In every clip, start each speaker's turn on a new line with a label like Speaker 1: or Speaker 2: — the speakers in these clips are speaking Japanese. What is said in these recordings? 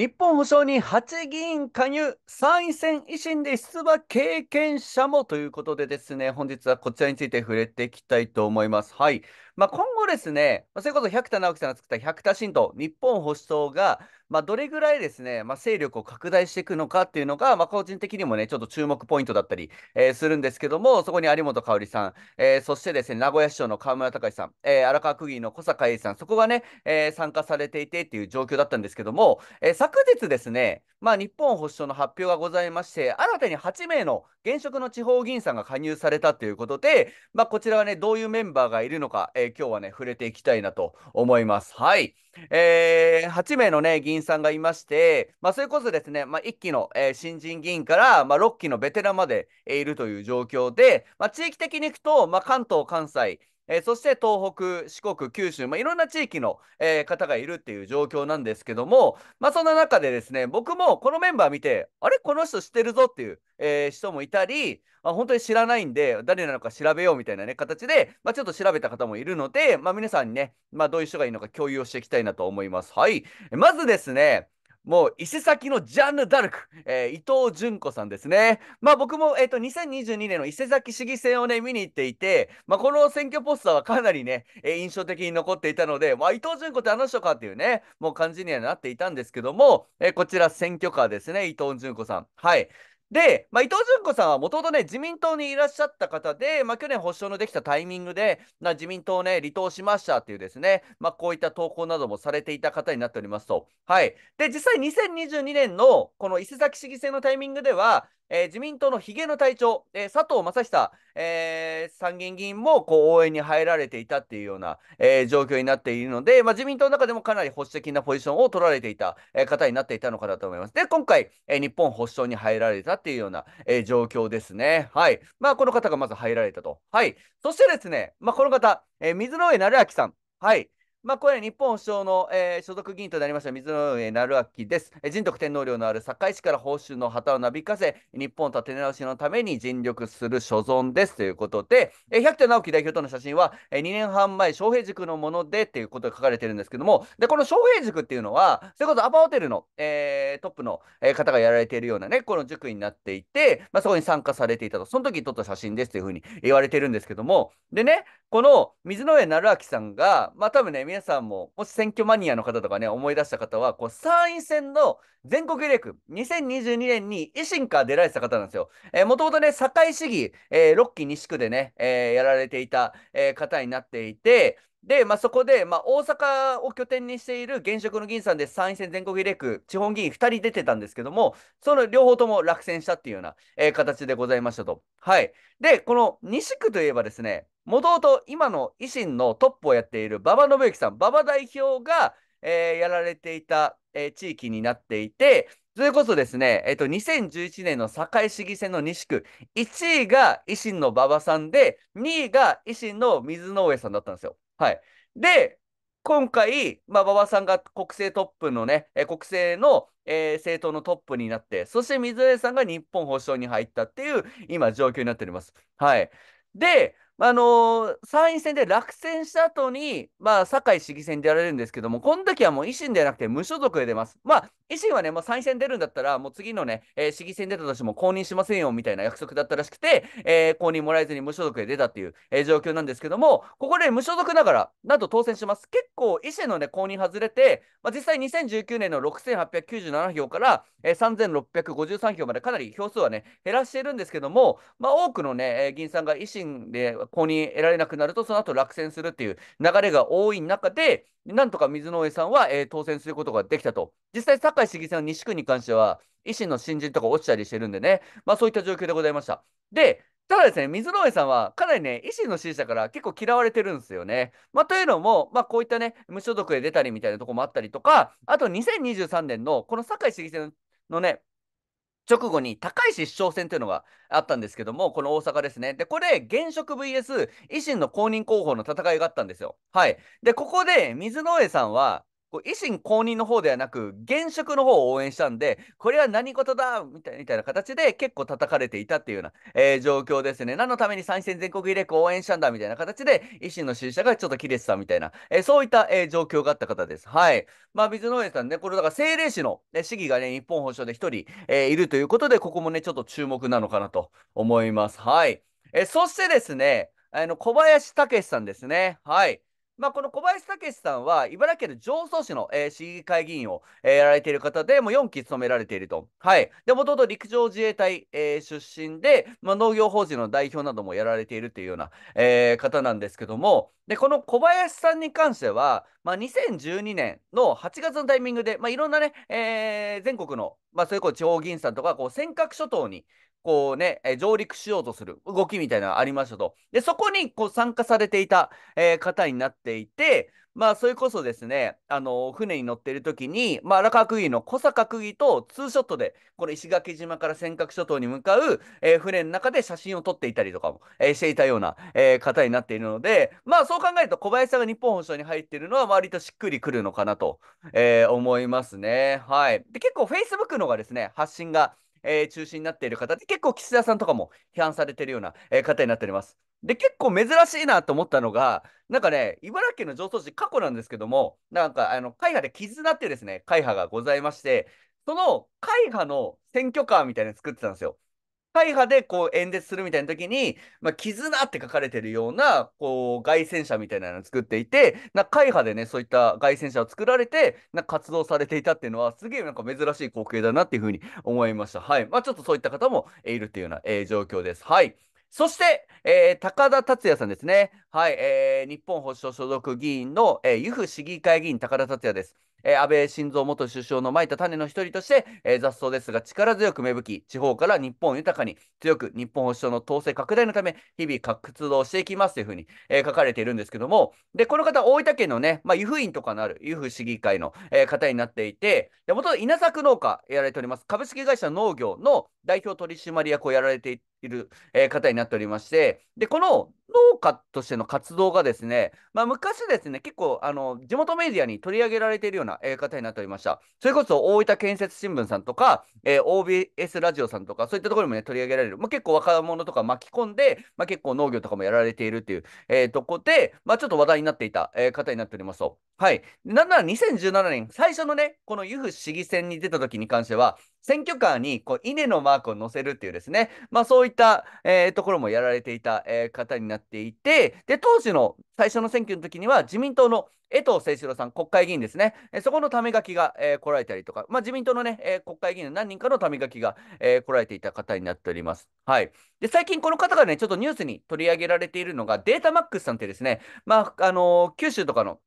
Speaker 1: 日本保証人8議員加入、参院選維新で出馬経験者もということでですね、本日はこちらについて触れていきたいと思います。はい。まあ、今後ですね、それこそ百田直樹さんが作った百田新党、日本保守党が、まあ、どれぐらいですね、まあ、勢力を拡大していくのかっていうのが、まあ、個人的にもね、ちょっと注目ポイントだったり、えー、するんですけども、そこに有本香さん、えー、そしてですね、名古屋市長の河村隆さん、えー、荒川区議の小坂栄さん、そこがね、え参加されていてっていう状況だったんですけども、え昨日ですね、まあ、日本保守党の発表がございまして、新たに8名の現職の地方議員さんが加入されたということで、まあ、こちらはね、どういうメンバーがいるのか、え今日はね、触れていきたいなと思います。はい。え8名のね、議員員さんがいまして、まあ、それこそですね、まあ、1期の、えー、新人議員から、まあ、6期のベテランまで、えいるという状況で、まあ、地域的に行くと、まあ、関東、関西、えー、そして東北、四国、九州、まあ、いろんな地域の、えー、方がいるっていう状況なんですけども、まあ、そんな中でですね、僕もこのメンバー見て、あれこの人知ってるぞっていう、えー、人もいたり、まあ、本当に知らないんで、誰なのか調べようみたいなね、形で、まあ、ちょっと調べた方もいるので、まあ、皆さんにね、まあ、どういう人がいいのか共有をしていきたいなと思います。はい。まずですね、もう伊勢崎のジャンヌ・ダルク、えー、伊藤純子さんですね。まあ僕も、えーと、2022年の伊勢崎市議選をね、見に行っていて、まあ、この選挙ポスターはかなりね、えー、印象的に残っていたので、まあ、伊藤純子ってあの人かっていうね、もう感じにはなっていたんですけども、えー、こちら選挙カーですね、伊藤純子さん。はい。で、まあ、伊藤淳子さんはもともとね、自民党にいらっしゃった方で、まあ、去年保祥のできたタイミングで、自民党をね、離党しましたっていうですね、まあ、こういった投稿などもされていた方になっておりますと。はい。で、実際2022年のこの伊勢崎市議選のタイミングでは、えー、自民党のひげの隊長、えー、佐藤正久、えー、参議院議員もこう応援に入られていたっていうような、え状況になっているので、まあ、自民党の中でもかなり保守的なポジションを取られていた、え方になっていたのかなと思います。で、今回、え日本保守党に入られたっていうような、え状況ですね。はい。まあ、この方がまず入られたと。はい。そしてですね、まあ、この方、え水上成明さん。はい。まあ、これ日本保相の、えー、所属議員となりました水上成明です。人徳天皇陵のある堺市から報酬の旗をなびかせ、日本立て直しのために尽力する所存ですということで、えー、百田直樹代表との写真は、えー、2年半前、昌平塾のものでということが書かれてるんですけども、でこの昌平塾っていうのは、それこそアパホテルの、えー、トップの方がやられているようなね、この塾になっていて、まあ、そこに参加されていたと、その時に撮った写真ですというふうに言われてるんですけども、でね、この水上成明さんが、まあ多分ね、皆さんも、もし選挙マニアの方とかね、思い出した方は、こう、参院選の全国比例区、2022年に維新から出られてた方なんですよ。えー、もともとね、堺市議、えー、6期西区でね、えー、やられていた、えー、方になっていて、で、まあ、そこで、まあ、大阪を拠点にしている現職の議員さんで参院選全国比例区、地方議員2人出てたんですけども、その両方とも落選したっていうような、えー、形でございましたと。はい。で、この西区といえばですね、もともと今の維新のトップをやっている馬場伸之さん、馬場代表が、えー、やられていた、えー、地域になっていて、それこそですね、えっ、ー、と、2011年の堺市議選の西区、1位が維新の馬場さんで、2位が維新の水上さんだったんですよ。はい。で、今回、まあ、馬場さんが国政トップのね、えー、国政の、えー、政党のトップになって、そして水上さんが日本保障に入ったっていう、今、状況になっております。はい。で、あのー、参院選で落選した後に、まあ、堺市議選でやられるんですけども、この時はもう維新ではなくて無所属で出ます。まあ、維新はね、もう参院選出るんだったら、もう次のね、えー、市議選出たとしても公認しませんよみたいな約束だったらしくて、えー、公認もらえずに無所属で出たっていう、え状況なんですけども、ここで無所属ながら、なんと当選します。結構、維新のね、公認外れて、まあ、実際2019年の6897票から、え3653票までかなり票数はね、減らしているんですけども、まあ、多くのね、議員さんが維新で購に得られなくなると、その後落選するっていう流れが多い中で、なんとか水上さんは、えー、当選することができたと。実際、堺市議選の西区に関しては、維新の新人とか落ちたりしてるんでね、まあそういった状況でございました。で、ただですね、水上さんはかなりね、維新の支持者から結構嫌われてるんですよね。まあ、というのも、まあ、こういったね、無所属で出たりみたいなとこもあったりとか、あと2023年のこの堺市議選のね、直後に高石市長選というのがあったんですけども、この大阪ですね。で、これ、現職 VS 維新の公認候補の戦いがあったんですよ。はい。で、ここで水野上さんは、こう維新公認の方ではなく現職の方を応援したんでこれは何事だみたいな形で結構叩かれていたっていうような、えー、状況ですね何のために参戦全国比例を応援したんだみたいな形で維新の支持者がちょっと切れてたみたいな、えー、そういった、えー、状況があった方ですはいまあ水上さんねこれだから政令市の、ね、市議がね日本保証で1人、えいるということでここもねちょっと注目なのかなと思いますはい、えそしてですねあの小林武さんですねはいまあ、この小林武さんは、茨城県の常総市の、えー、市議会議員を、えー、やられている方で、もう4期務められていると。はい。で、もともと陸上自衛隊、えー、出身で、まあ、農業法人の代表などもやられているというような、え方なんですけども、で、この小林さんに関しては、まあ、2012年の8月のタイミングで、まあ、いろんなね、え全国の、まあ、それこそ地方議員さんとか、こう、尖閣諸島に、こうね、え上陸しようとする動きみたいなのがありましたと。で、そこにこう参加されていた、えー、方になっていて、まあ、それこそですね、あのー、船に乗っている時に、まあ、荒川区議の小坂区議とツーショットで、この石垣島から尖閣諸島に向かう、えー、船の中で写真を撮っていたりとかも、えー、していたような、え方になっているので、まあ、そう考えると小林さんが日本保障に入っているのは、割としっくりくるのかなと、え思いますね。はい。で、結構 Facebook のがですね、発信が、えー、中心になっている方で、結構岸田さんとかも批判されてるような、えー、方になっております。で、結構珍しいなと思ったのが、なんかね、茨城県の常総市、過去なんですけども、なんか、あの、会派で絆っていうですね、会派がございまして、その会派の選挙カーみたいなの作ってたんですよ。会派でこう演説するみたいな時に、まあ、絆って書かれてるような、こう、外戦車みたいなのを作っていて、な会派でね、そういった外戦車を作られて、な活動されていたっていうのは、すげえなんか珍しい光景だなっていうふうに思いました。はい。まあ、ちょっとそういった方もいるっていうような、えー、状況です。はい。そして、えー、高田達也さんですね。はい、えー、日本保守所属議員の、えー、由布市議会議員高田達也です。えー、安倍晋三元首相のまいた種の一人として、えー、雑草ですが力強く芽吹き、地方から日本を豊かに、強く日本保守党の統制拡大のため、日々活動していきますというふうに、えー、書かれているんですけども、で、この方、大分県のね、まあ、湯布院とかのある湯布市議会の、え方になっていて、で元稲作農家やられております、株式会社農業の代表取締役をやられていて、いる、えー、方になっておりまして、で、この農家としての活動がですね、まあ、昔ですね、結構あの地元メディアに取り上げられているような、えー、方になっておりました。それこそ大分建設新聞さんとか、えー、OBS ラジオさんとか、そういったところにも、ね、取り上げられる、まあ、結構若者とか巻き込んで、まあ、結構農業とかもやられているという、えー、ところで、まあ、ちょっと話題になっていた、えー、方になっておりますと。はい。なんなら2017年、最初のね、この由布市議選に出た時に関しては、選挙カーにこう稲のマークを載せるっていうですね、まあそういいった、えー、ところもやられていた、えー、方になっていて、で、当時の最初の選挙の時には自民党の江藤誠一郎さん、国会議員ですね、えそこのため書きが、えー、来られたりとか、まあ、自民党のね、えー、国会議員の何人かのため書きが、えー、来られていた方になっております。はい。で、最近この方がね、ちょっとニュースに取り上げられているのが、データマックスさんってですね、まあ、あの九州とかの、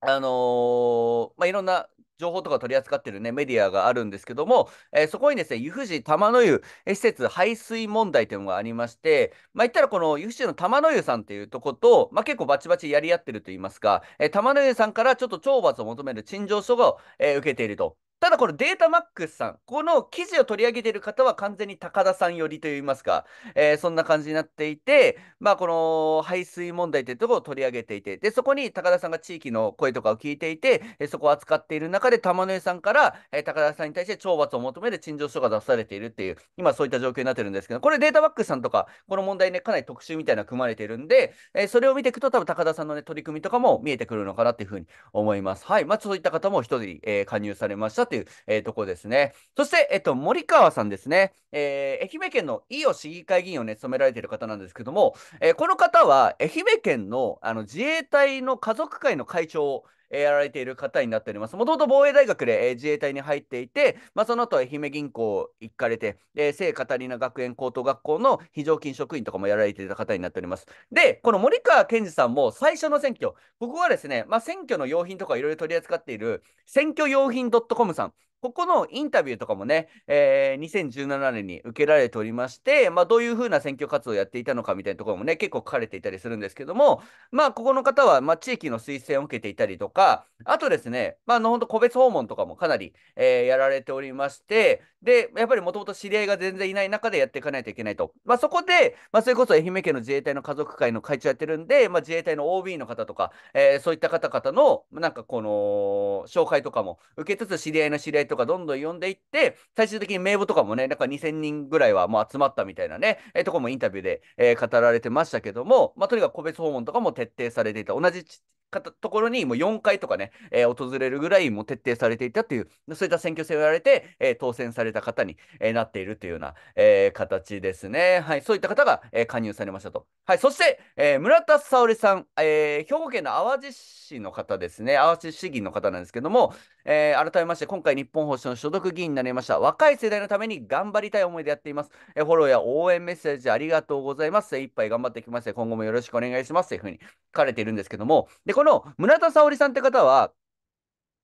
Speaker 1: あのまあ、いろんな情報とか取り扱ってるね、メディアがあるんですけども、えー、そこにですね、湯富士玉の湯、え施設排水問題というのがありまして、まあ、言ったらこの湯富士の玉の湯さんっていうとこと、まあ、結構バチバチやり合ってると言いますか、えー、玉の湯さんからちょっと懲罰を求める陳情書が、えー、受けているとただこのデータマックスさん、この記事を取り上げている方は完全に高田さん寄りといいますか、えー、そんな感じになっていて、まあ、この排水問題というところを取り上げていて、でそこに高田さんが地域の声とかを聞いていて、えそこを扱っている中で、玉野さんから、えー、高田さんに対して懲罰を求める陳情書が出されているっていう、今そういった状況になってるんですけど、これデータマックスさんとか、この問題ね、かなり特集みたいなの組まれてるんで、えそれを見ていくと、多分高田さんの、ね、取り組みとかも見えてくるのかなっていうふうに思います。はい、まあ、そういった方も1人、え加入されました。という、えー、ところですね。そして、えっと、森川さんですね、えー、愛媛県の伊予市議会議員をね、務められている方なんですけども、えー、この方は愛媛県のあの自衛隊の家族会の会長を、えー、やられている方になっております。もともと防衛大学で、えー、自衛隊に入っていて、まあ、その後愛媛銀行行かれて、えー、聖カタリナ学園高等学校の非常勤職員とかもやられていた方になっております。で、この森川健二さんも最初の選挙、ここはですね、まあ、選挙の用品とかいろいろ取り扱っている選挙用品 .com さんここのインタビューとかもね、えー、2017年に受けられておりまして、まあ、どういうふうな選挙活動をやっていたのかみたいなところもね、結構書かれていたりするんですけども、まあ、ここの方は、まあ、地域の推薦を受けていたりとか、あとですね、まあ、の本当個別訪問とかもかなり、えー、やられておりまして、で、やっぱりもともと知り合いが全然いない中でやっていかないといけないと。まあ、そこで、まあ、それこそ愛媛県の自衛隊の家族会の会長やってるんで、まあ、自衛隊の OB の方とか、えー、そういった方々の、なんかこの、紹介とかも受けつつ、知り合いの知り合いとか、かどんどん呼んでいって、最終的に名簿とかもね、なんか2000人ぐらいはもう集まったみたいなね、えー、とこもインタビューで、えー、語られてましたけども、まあ、とにかく個別訪問とかも徹底されていた。同じところにもう4回とかね、えー、訪れるぐらいも徹底されていたという、そういった選挙制をやられて、えー、当選された方に、えー、なっているというような、え形ですね。はい、そういった方が、え加入されましたと。はい、そして、え村田沙織さん、え兵庫県の淡路市の方ですね、淡路市議の方なんですけども、え改めまして、今回日本保守の所属議員になりました、若い世代のために頑張りたい思いでやっています。えフォローや応援メッセージありがとうございます。精いっぱい頑張ってきまして、今後もよろしくお願いしますというふうに書かれているんですけども、でこの村田沙織さんって方は、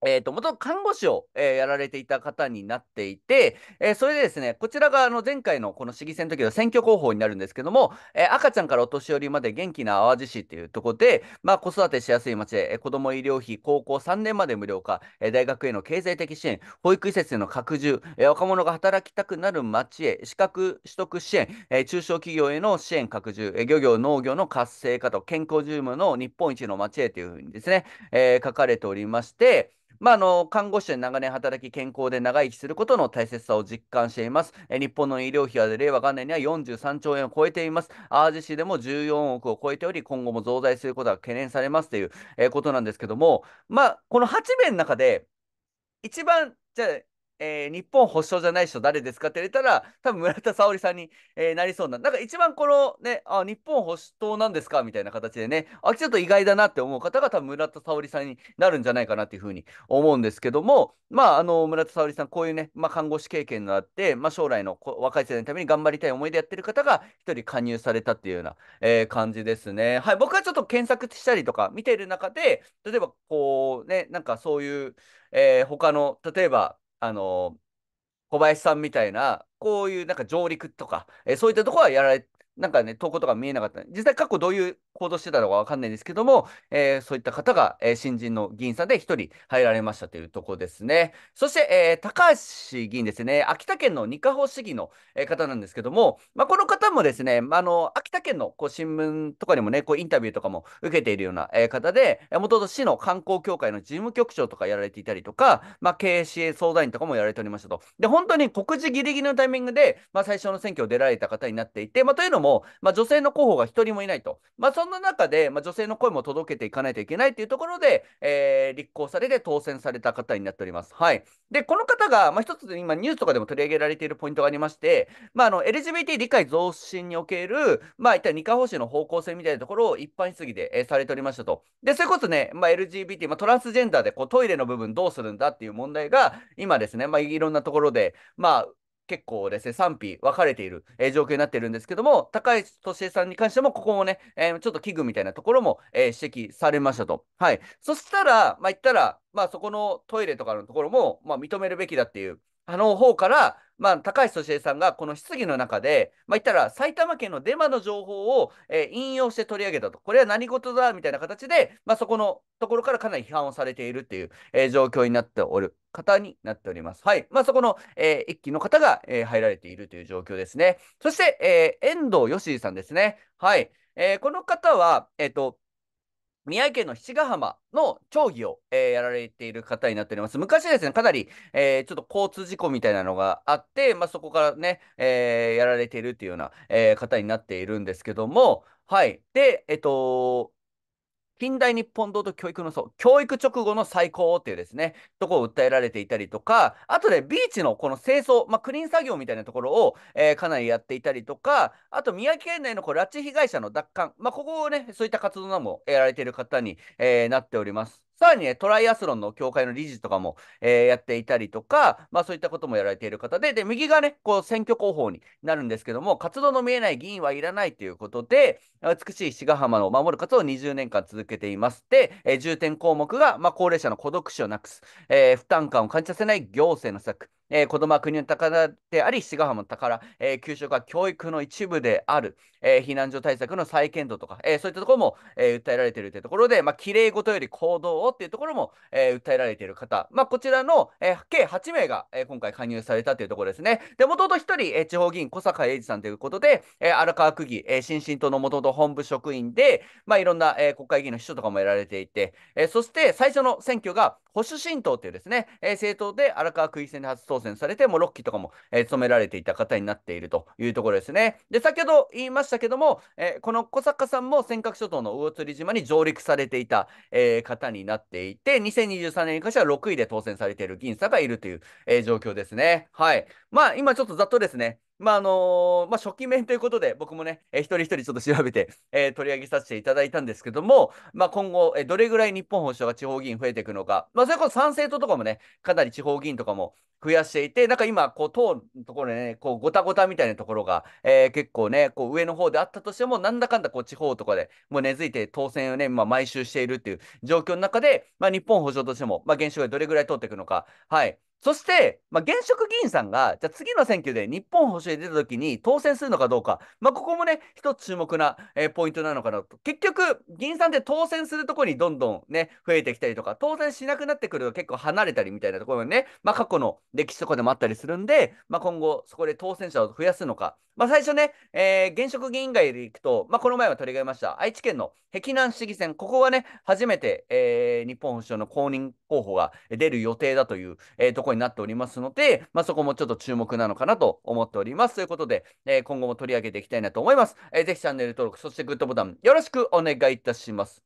Speaker 1: えーと、と元看護師を、えー、やられていた方になっていて、えー、それでですね、こちらがあの前回のこの市議選の時の選挙候補になるんですけども、えー、赤ちゃんからお年寄りまで元気な淡路市っていうところで、まあ、子育てしやすい町で、えー、子ども医療費、高校3年まで無料化、え大学への経済的支援、保育施設への拡充、え若者が働きたくなる町へ、資格取得支援、え中小企業への支援拡充、え漁業、農業の活性化と健康住ムの日本一の町へというふうにですね、え書かれておりまして、まあ、あの看護師で長年働き、健康で長生きすることの大切さを実感しています。え日本の医療費は令和元年には43兆円を超えています。淡路市でも14億を超えており、今後も増大することが懸念されますという、えことなんですけども、まあ、この8名の中で、一番、じゃあ、えー、日本保証じゃない人誰ですかって言ったら、多分村田沙織さんに、えー、なりそうな、なんか一番このね、あ、日本保守党なんですかみたいな形でね、あ、ちょっと意外だなって思う方が多分村田沙織さんになるんじゃないかなっていうふうに思うんですけども、まあ、あの、村田沙織さん、こういうね、まあ、看護師経験があって、まあ、将来の若い世代のために頑張りたい思いでやってる方が一人加入されたっていうような、えー、感じですね。はい、僕はちょっと検索したりとか見てる中で、例えばこうね、なんかそういう、えー、他の、例えば、あの、小林さんみたいな、こういうなんか上陸とか、えそういったところはやられなんかね、投稿とか見えなかった。実際過去どういう行動してたのかわかんないですけども、えー、そういった方が、えー、新人の議員さんで1人入られましたというところですね。そして、えー、高橋議員ですね、秋田県の二カ保市議の、え方なんですけども、まあ、この方もですね、まあ、の秋田県のこう新聞とかにもね、こうインタビューとかも受けているような、え方で、もともと市の観光協会の事務局長とかやられていたりとか、まあ、経営支援相談員とかもやられておりましたと。で、本当に告示ギリギリのタイミングで、まあ、最初の選挙を出られた方になっていて、まというのも、まあ、女性の候補が1人もいないと。まあ、そんな中で、まあ、女性の声も届けていかないといけないというところで、えー、立候補されて当選された方になっております。はい。で、この方が、まあ、一つ今ニュースとかでも取り上げられているポイントがありまして、まあ、あの、LGBT 理解増進における、まあ、一体二科方針の方向性みたいなところを一般質疑で、えー、されておりましたと。で、それこそね、まあ、LGBT、まあ、トランスジェンダーでこうトイレの部分どうするんだっていう問題が、今ですね、まあ、いろんなところで、まあ、結構ですね、賛否分かれている、えー、状況になっているんですけども、高市俊恵さんに関しても、ここもね、えー、ちょっと危惧みたいなところも、えー、指摘されましたと。はい。そしたら、まあ、言ったら、まあ、そこのトイレとかのところも、まあ、認めるべきだっていう、あの方から、まあ、高橋俊恵さんがこの質疑の中で、まあ、言ったら埼玉県のデマの情報を、えー、引用して取り上げたと、これは何事だみたいな形で、まあ、そこのところからかなり批判をされているっていう、えー、状況になっておる方になっております。はい。まあ、そこの、えー、一期の方が、えー、入られているという状況ですね。そして、えー、遠藤義さんですね。はい。えー、この方は、えっ、ー、と、宮城県の七ヶ浜の町議を、えー、やられている方になっております。昔ですね、かなり、えー、ちょっと交通事故みたいなのがあって、まあ、そこからね、えー、やられているっていうような、え方になっているんですけども、はい。で、えっと、近代日本道と教育の層、教育直後の再高っていうですね、とこを訴えられていたりとか、あとでビーチのこの清掃、まあ、クリーン作業みたいなところを、えー、かなりやっていたりとか、あと宮城県内のこう拉致被害者の奪還、まあ、ここをね、そういった活動などもやられている方に、えー、なっております。さらにね、トライアスロンの協会の理事とかも、えー、やっていたりとか、まあそういったこともやられている方で、で、右がね、こう選挙候補になるんですけども、活動の見えない議員はいらないということで、美しい志賀浜の守る活動を20年間続けています。で、えー、重点項目が、まあ高齢者の孤独死をなくす、えー、負担感を感じさせない行政の策、えー、子供は国の宝であり、滋賀浜の宝、えー、給食は教育の一部である、えー、避難所対策の再検討とか、えそういったところも、え訴えられているというところで、まあ、きれいごとより行動をっていうところも、え訴えられている方、まあ、こちらの、え計8名が、え今回加入されたというところですね。で、もともと1人、え地方議員小坂英二さんということで、え荒川区議、え新進党のもともと本部職員で、まあ、いろんな、え国会議員の秘書とかも得られていて、えそして最初の選挙が保守新党というですね、え政党で荒川区議選で初当選選されて、もう6期とかも、えー、務められていた方になっているというところですね。で、先ほど言いましたけども、えー、この小坂さんも尖閣諸島の魚釣島に上陸されていた、えー、方になっていて、2023年に関しては6位で当選されている銀座がいるという、えー、状況ですね。はい。まあ、今ちょっとざっとですね、まああのまあ、初期面ということで、僕もね、えー、一人一人ちょっと調べて、えー、取り上げさせていただいたんですけども、まあ、今後、えー、どれぐらい日本保守が地方議員増えていくのか、まあ、それこそ参政党とかもね、かなり地方議員とかも増やしていて、なんか今、こう、党のところでね、こう、ごたごたみたいなところが、えー、結構ね、こう、上の方であったとしても、なんだかんだ、こう、地方とかでもう根付いて当選をね、まあ、毎週しているっていう状況の中で、まあ、日本保守としても、まあ、現象がどれぐらい通っていくのか、はい。そして、まあ、現職議員さんが、じゃ次の選挙で日本保守に出た時に当選するのかどうか、まあ、ここもね、一つ注目な、えー、ポイントなのかなと。結局、議員さんって当選するところにどんどんね、増えてきたりとか、当選しなくなってくると結構離れたりみたいなところがね、まあ、過去の歴史とかでもあったりするんで、ま今後、そこで当選者を増やすのか。ま最初ね、えー、現職議員外で行くと、まこの前は取り上げました、愛知県の碧南市議選、ここはね、初めて、えー、日本保守の公認候補が出る予定だという、えー、とこになっておりますので、まあ、そこもちょっと注目なのかなと思っております。ということで、えー、今後も取り上げていきたいなと思います。えー、ぜひチャンネル登録、そしてグッドボタンよろしくお願いいたします。